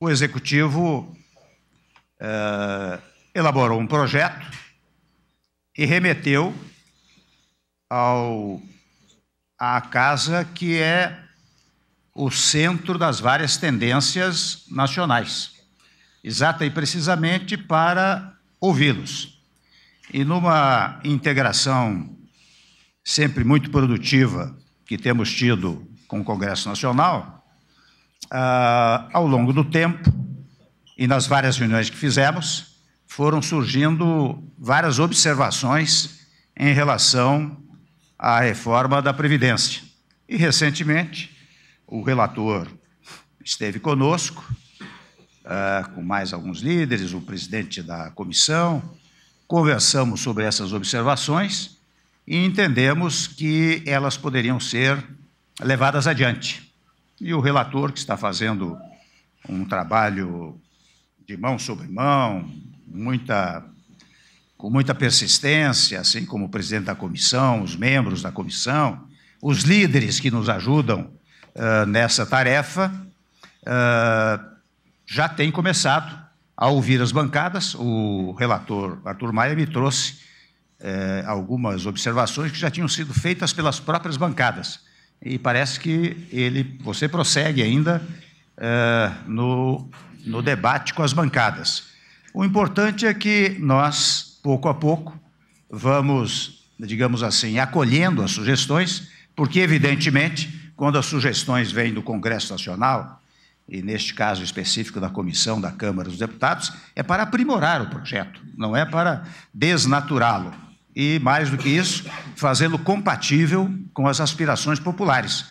o executivo é, elaborou um projeto e remeteu ao, à casa que é o centro das várias tendências nacionais, exata e precisamente para ouvi-los. E numa integração sempre muito produtiva que temos tido com o Congresso Nacional, ah, ao longo do tempo e nas várias reuniões que fizemos, foram surgindo várias observações em relação à reforma da Previdência. E, recentemente, o relator esteve conosco, ah, com mais alguns líderes, o presidente da comissão, conversamos sobre essas observações e entendemos que elas poderiam ser levadas adiante e o relator, que está fazendo um trabalho de mão sobre mão, muita, com muita persistência, assim como o presidente da comissão, os membros da comissão, os líderes que nos ajudam uh, nessa tarefa, uh, já tem começado a ouvir as bancadas. O relator Arthur Maia me trouxe uh, algumas observações que já tinham sido feitas pelas próprias bancadas e parece que ele, você prossegue ainda eh, no, no debate com as bancadas. O importante é que nós, pouco a pouco, vamos, digamos assim, acolhendo as sugestões, porque, evidentemente, quando as sugestões vêm do Congresso Nacional, e neste caso específico da comissão da Câmara dos Deputados, é para aprimorar o projeto, não é para desnaturá-lo. E, mais do que isso, fazê-lo compatível com as aspirações populares.